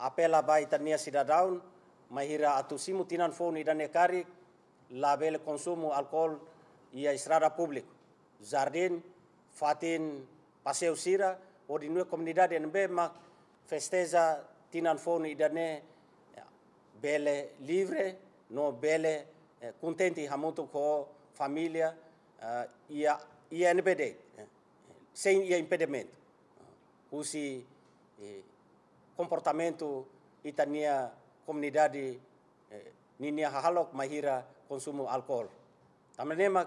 apela ba itania daun, mahira atusimu tinan fo ni dane kari label konsumu alkohol ia estrada publik, zardin, fatin paseu sira o di nue comunidade en be mak festesa tinan fo ni dane bele livre no bele eh, contenti hamutu ko familia eh, ia ia NPD eh, eh sem ia impedimento usi eh, comportamento itania comunidade eh, ninia hahalok mahira consumo alcohol. Tamenemak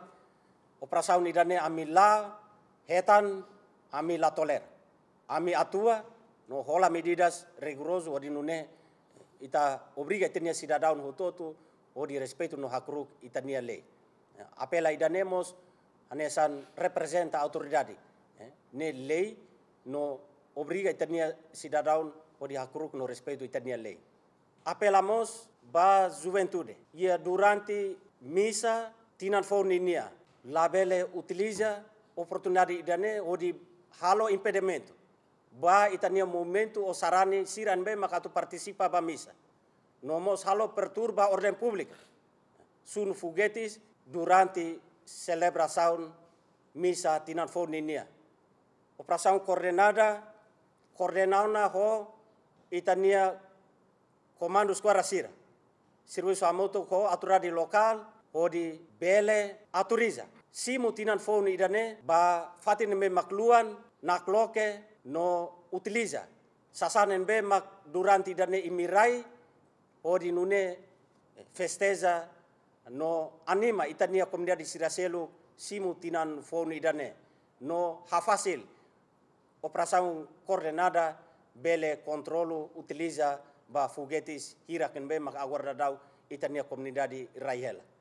operação nidane ami la hetan ami la toler. Ami atua no hola medidas rigoroso nune eh, ita obriga itania cidadão hototo o de respeito no hakruk itania lei. Eh, apela idanemos anesan representa autoridade. Eh, ne lei no obriga itania sidadaun odi hakuruk no respeito itania lei. Apelamos ba juventude ia durante misa tinan founinia labele utiliza oportunidade idane di halo impedimento ba itania momento o sarani siran be makatu participa ba misa. Nomos halo perturba orden public Sun fugetis durante celebração misa tinan founinia. Operação coordenada coordenauna ho itania komando skuara sira. Serviço amoto ho aturadi lokal ho di bele aturiza. Si mutinan fon idane ba fatin me makluan nakloke no utiliza. Sasanen be mak durante idane imirai ho di nune festeza no anima itania komdia di siraselu si mutinan fon idane no hafasil operação coordenada bele controlo utiliza ba foguetes hirakin bem aguardadau e tania comunidade Raihela.